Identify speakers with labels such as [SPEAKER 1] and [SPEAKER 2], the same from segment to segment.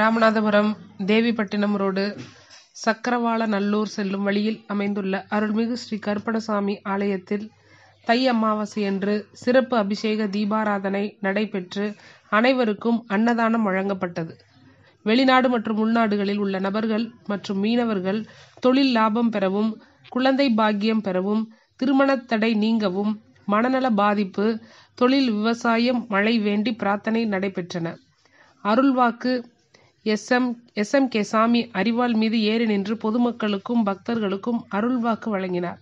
[SPEAKER 1] Ramanathapuram Devipattinam road Chakkaravala Nallur செல்லும் வழியில் அமைந்துள்ள அருள்மிகு ஸ்ரீ கருப்பணசாமி ஆலயத்தில் தை அமாவாசையன்று சிறப்பு அபிஷேக தீபாராதனை நடைபெற்று அனைவருக்கும் அன்னதானம் வழங்கப்பட்டது வெளிநாடு மற்றும் உள்நாடுகளில் உள்ள நபர்கள் மற்றும் மீனவர்கள் தொழில் லாபம் பெறவும் குழந்தை பாக்கியம் பெறவும் திருமணத்தடை நீங்கவும் மனநல பாதிப்பு தொழில் விவசாயம் மழை வேண்டி பிரார்த்தனை நடைபெற்றன அருள்வாக்கு S M S M K சாமி அரிவாள் மீது ஏறி நின்று பொதுமக்களுக்கும் பக்தர்களுக்கும் அருள்வாக்கு வழங்கினார்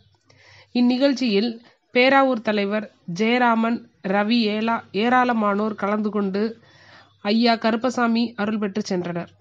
[SPEAKER 1] இந்நிகழ்ச்சியில் பேராவூர் தலைவர் ஜெயராமன் ரவி ஏலா ஏராளமானோர் கலந்து கொண்டு ஐயா கருப்பசாமி அருள் பெற்று சென்றனர்